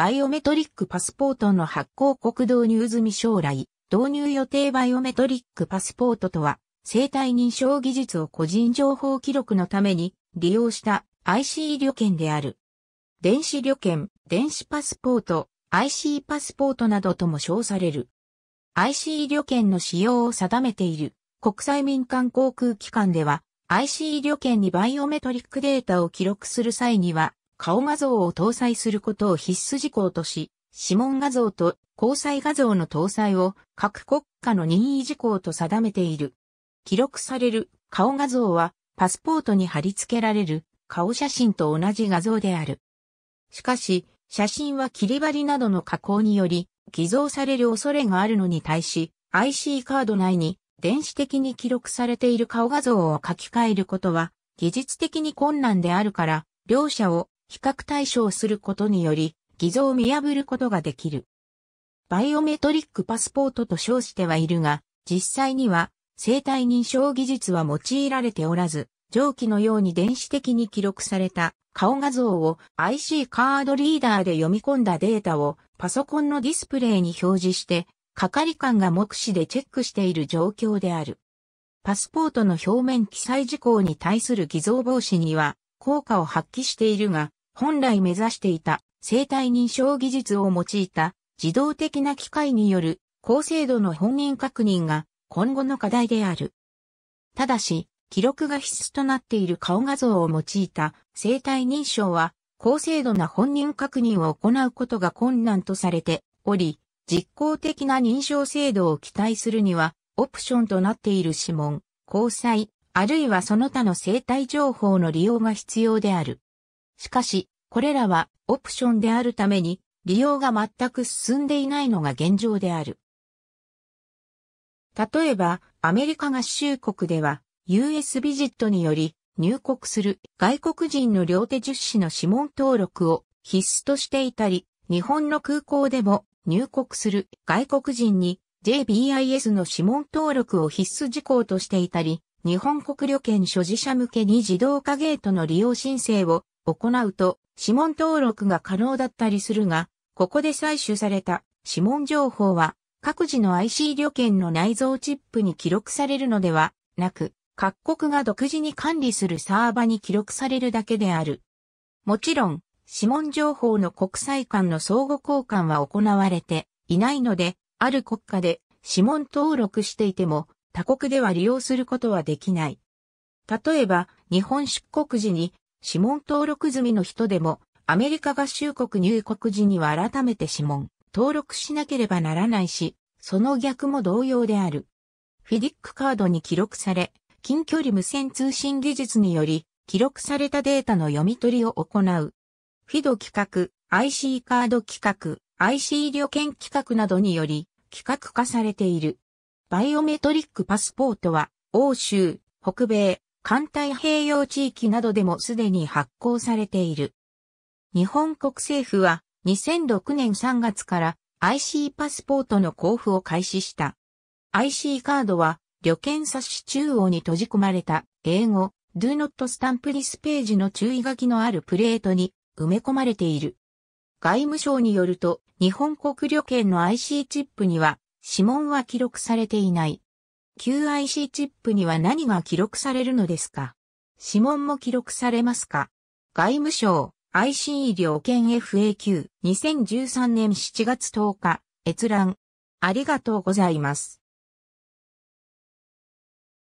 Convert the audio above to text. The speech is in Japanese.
バイオメトリックパスポートの発行国導入済み将来、導入予定バイオメトリックパスポートとは、生体認証技術を個人情報記録のために利用した IC 旅券である。電子旅券、電子パスポート、IC パスポートなどとも称される。IC 旅券の使用を定めている国際民間航空機関では IC 旅券にバイオメトリックデータを記録する際には顔画像を搭載することを必須事項とし、指紋画像と交際画像の搭載を各国家の任意事項と定めている。記録される顔画像はパスポートに貼り付けられる顔写真と同じ画像である。しかし、写真は切り貼りなどの加工により偽造される恐れがあるのに対し、IC カード内に電子的に記録されている顔画像を書き換えることは技術的に困難であるから、両者を比較対象することにより、偽造を見破ることができる。バイオメトリックパスポートと称してはいるが、実際には生体認証技術は用いられておらず、上記のように電子的に記録された顔画像を IC カードリーダーで読み込んだデータをパソコンのディスプレイに表示して、係官が目視でチェックしている状況である。パスポートの表面記載事項に対する偽造防止には効果を発揮しているが、本来目指していた生体認証技術を用いた自動的な機械による高精度の本人確認が今後の課題である。ただし、記録が必須となっている顔画像を用いた生体認証は高精度な本人確認を行うことが困難とされており、実効的な認証制度を期待するにはオプションとなっている指紋、交際、あるいはその他の生体情報の利用が必要である。しかし、これらはオプションであるために、利用が全く進んでいないのが現状である。例えば、アメリカ合衆国では、US ビジットにより入国する外国人の両手十指の指紋登録を必須としていたり、日本の空港でも入国する外国人に JBIS の指紋登録を必須事項としていたり、日本国旅券所持者向けに自動化ゲートの利用申請を行うと指紋登録が可能だったりするが、ここで採取された指紋情報は各自の IC 旅券の内蔵チップに記録されるのではなく、各国が独自に管理するサーバに記録されるだけである。もちろん、指紋情報の国際間の相互交換は行われていないので、ある国家で指紋登録していても他国では利用することはできない。例えば、日本出国時に指紋登録済みの人でも、アメリカ合衆国入国時には改めて指紋、登録しなければならないし、その逆も同様である。フィディックカードに記録され、近距離無線通信技術により、記録されたデータの読み取りを行う。フィド企画、IC カード企画、IC 旅券企画などにより、企画化されている。バイオメトリックパスポートは、欧州、北米、環太平洋地域などでもすでに発行されている。日本国政府は2006年3月から IC パスポートの交付を開始した。IC カードは旅券冊子中央に閉じ込まれた英語 Do not stamp this page の注意書きのあるプレートに埋め込まれている。外務省によると日本国旅券の IC チップには指紋は記録されていない。QIC チップには何が記録されるのですか指紋も記録されますか外務省 IC 医療圏 FAQ 2013年7月10日閲覧ありがとうございます。